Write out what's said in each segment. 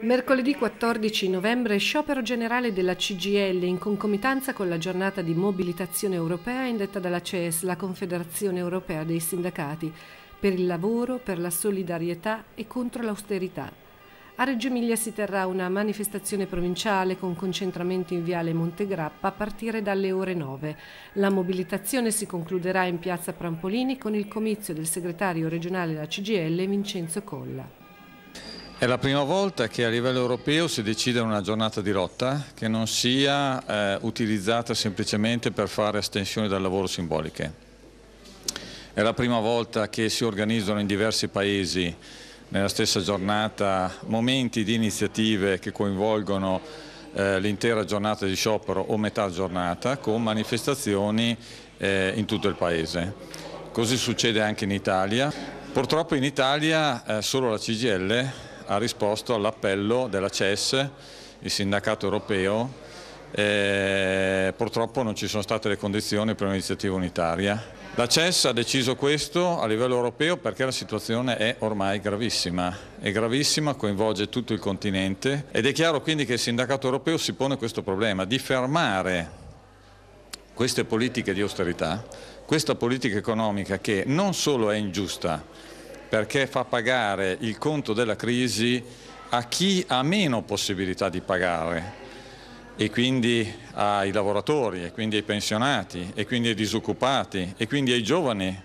Mercoledì 14 novembre sciopero generale della CGL in concomitanza con la giornata di mobilitazione europea indetta dalla CES, la Confederazione Europea dei Sindacati, per il lavoro, per la solidarietà e contro l'austerità. A Reggio Emilia si terrà una manifestazione provinciale con concentramento in Viale Montegrappa a partire dalle ore 9. La mobilitazione si concluderà in Piazza Prampolini con il comizio del segretario regionale della CGL Vincenzo Colla. È la prima volta che a livello europeo si decide una giornata di lotta che non sia eh, utilizzata semplicemente per fare estensioni dal lavoro simboliche. È la prima volta che si organizzano in diversi paesi nella stessa giornata momenti di iniziative che coinvolgono eh, l'intera giornata di sciopero o metà giornata con manifestazioni eh, in tutto il paese. Così succede anche in Italia. Purtroppo in Italia eh, solo la CGL ha risposto all'appello della CES, il sindacato europeo, eh, purtroppo non ci sono state le condizioni per un'iniziativa unitaria. La CES ha deciso questo a livello europeo perché la situazione è ormai gravissima, è gravissima, coinvolge tutto il continente ed è chiaro quindi che il sindacato europeo si pone questo problema di fermare queste politiche di austerità, questa politica economica che non solo è ingiusta, perché fa pagare il conto della crisi a chi ha meno possibilità di pagare e quindi ai lavoratori, e quindi ai pensionati, e quindi ai disoccupati, e quindi ai giovani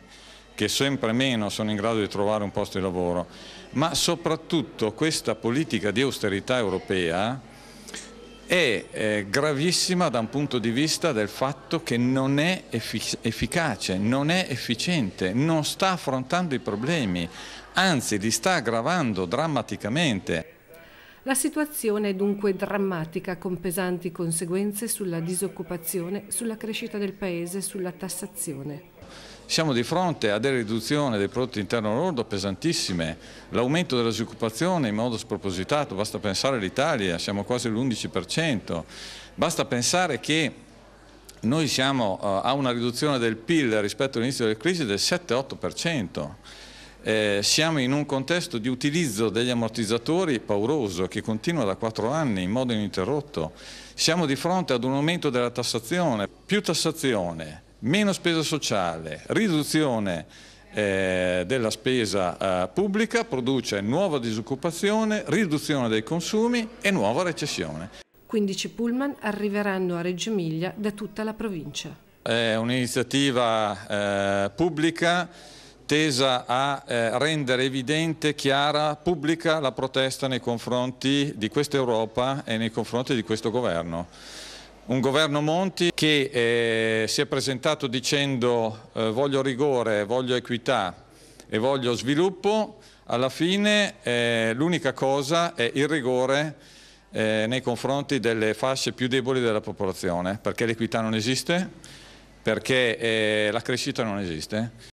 che sempre meno sono in grado di trovare un posto di lavoro. Ma soprattutto questa politica di austerità europea è eh, gravissima da un punto di vista del fatto che non è efficace, non è efficiente, non sta affrontando i problemi, anzi li sta aggravando drammaticamente. La situazione è dunque drammatica con pesanti conseguenze sulla disoccupazione, sulla crescita del Paese, sulla tassazione. Siamo di fronte a delle riduzioni del prodotto interno lordo pesantissime, l'aumento della disoccupazione in modo spropositato, basta pensare all'Italia, siamo quasi all'11%, basta pensare che noi siamo eh, a una riduzione del PIL rispetto all'inizio della crisi del 7-8%. Eh, siamo in un contesto di utilizzo degli ammortizzatori pauroso che continua da quattro anni in modo ininterrotto. Siamo di fronte ad un aumento della tassazione, più tassazione, meno spesa sociale, riduzione eh, della spesa eh, pubblica produce nuova disoccupazione, riduzione dei consumi e nuova recessione. 15 pullman arriveranno a Reggio Emilia da tutta la provincia. È un'iniziativa eh, pubblica tesa a eh, rendere evidente, chiara, pubblica la protesta nei confronti di questa Europa e nei confronti di questo governo un governo Monti che eh, si è presentato dicendo eh, voglio rigore, voglio equità e voglio sviluppo, alla fine eh, l'unica cosa è il rigore eh, nei confronti delle fasce più deboli della popolazione, perché l'equità non esiste, perché eh, la crescita non esiste.